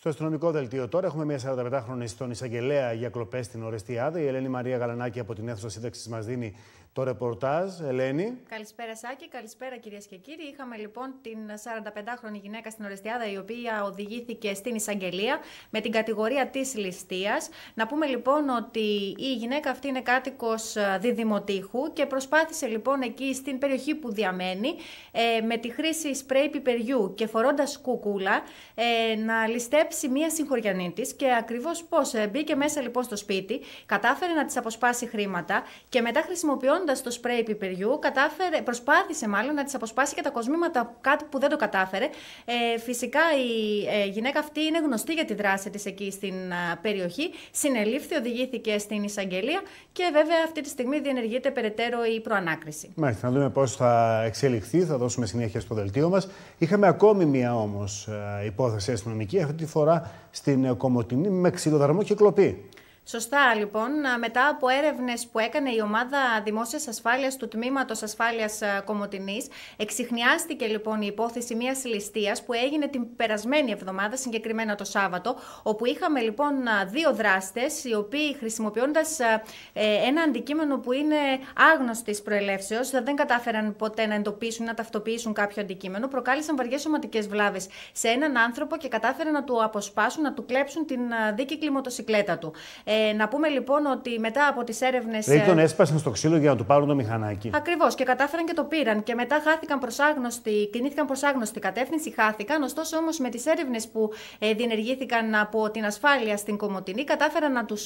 Στο αστυνομικό δελτίο τώρα έχουμε μια 45χρονη στον εισαγγελέα για κλοπέ στην Ορεστιάδα. Η Ελένη Μαρία Γαλανάκη από την αίθουσα σύνταξης μας δίνει το ρεπορτάζ. Ελένη. Καλησπέρα, Σάκη. Καλησπέρα, κυρίες και κύριοι. Είχαμε λοιπόν την 45χρονη γυναίκα στην Ορεστιάδα, η οποία οδηγήθηκε στην εισαγγελία με την κατηγορία της ληστείας. Να πούμε λοιπόν ότι η γυναίκα αυτή είναι κάτοικος ε, διδημοτήχου και προσπάθησε λοιπόν εκεί στην περιοχή που διαμένει ε, με τη χρήση σπρέι πιπεριού και φορώντας κουκούλα ε, να ληστέψει μία συγχωριανή της και ακριβώς πώς ε, μπήκε μέσα λοιπόν στο σπίτι, κατάφερε να της αποσπάσει χρήματα και μετά χρησιμοποιώντας το σπρέι πιπεριού, κατάφερε, προσπάθησε μάλλον να της αποσπάσει και τα κοσμήματα, κάτι που δεν το κατάφερε. Ε, φυσικά η ε, γυναίκα αυτή είναι γνωστή για τη δράση της εκεί στην περιοχή. Συνελήφθη, οδηγήθηκε στην εισαγγελία και βέβαια αυτή τη στιγμή διενεργείται περαιτέρω η προανάκριση. Μάλιστα, να δούμε πώς θα εξελιχθεί, θα δώσουμε συνέχεια στο δελτίο μας. Είχαμε ακόμη μία όμως υπόθεση αστυνομική, αυτή τη φορά φορά στην Κομωτινή με ξυλοδαρμό και κλοπή. Σωστά, λοιπόν. Μετά από έρευνες που έκανε η ομάδα δημόσιας ασφάλειας του τμήματος ασφάλειας Κομωτινής, εξηχνιάστηκε λοιπόν η υπόθεση μιας ληστείας που έγινε την περασμένη εβδομάδα, συγκεκριμένα το Σάββατο, όπου είχαμε λοιπόν δύο δράστες, οι οποίοι χρησιμοποιώντας ε, ένα αντικείμενο που είναι άγνωστη προελεύσεως, δεν κατάφεραν ποτέ να εντοπίσουν, να ταυτοποιήσουν κάποιο αντικείμενο, προκάλεσαν βαριές σωματικές βλάβες σε έναν άνθρωπο και κατάφεραν να του αποσπάσουν, να του κλέψουν την δίκη κλιμοτοσυκλέτα του. Ε, ε, να πούμε λοιπόν ότι μετά από τις έρευνες. Δηλαδή τον ε, έσπασαν στο ξύλο για να του πάρουν το μηχανάκι. Ακριβώς και κατάφεραν και το πήραν. Και μετά χάθηκαν προς άγνωστη, κινήθηκαν προς άγνωστη κατεύθυνση, χάθηκαν. Ωστόσο όμως με τις έρευνες που ε, διενεργήθηκαν από την ασφάλεια στην Κομωτινή, κατάφεραν να τους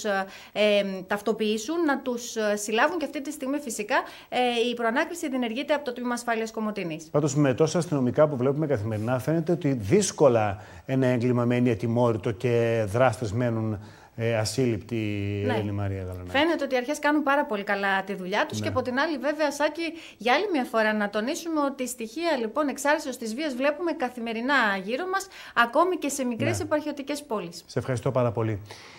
ε, ε, ταυτοποιήσουν, να τους συλλάβουν και αυτή τη στιγμή φυσικά ε, η προανάκριση διενεργείται από το τμήμα ασφάλειας Κομωτινής. Πάντως με τόσα αστυνομικά που βλέπουμε καθημερινά, φαίνεται ότι δύσκολα ένα έγκλημα μένει ατιμόρυτο και δράστες μένουν ε, ασύλληπτη η ναι. Μαρία Γαλανάκη. Φαίνεται ότι οι αρχές κάνουν πάρα πολύ καλά τη δουλειά τους ναι. και από την άλλη, βέβαια, Σάκη, για άλλη μια φορά να τονίσουμε ότι στοιχεία λοιπόν εξάρτηση της βίας βλέπουμε καθημερινά γύρω μας, ακόμη και σε μικρές ναι. επαρχιωτικές πόλεις. Σε ευχαριστώ πάρα πολύ.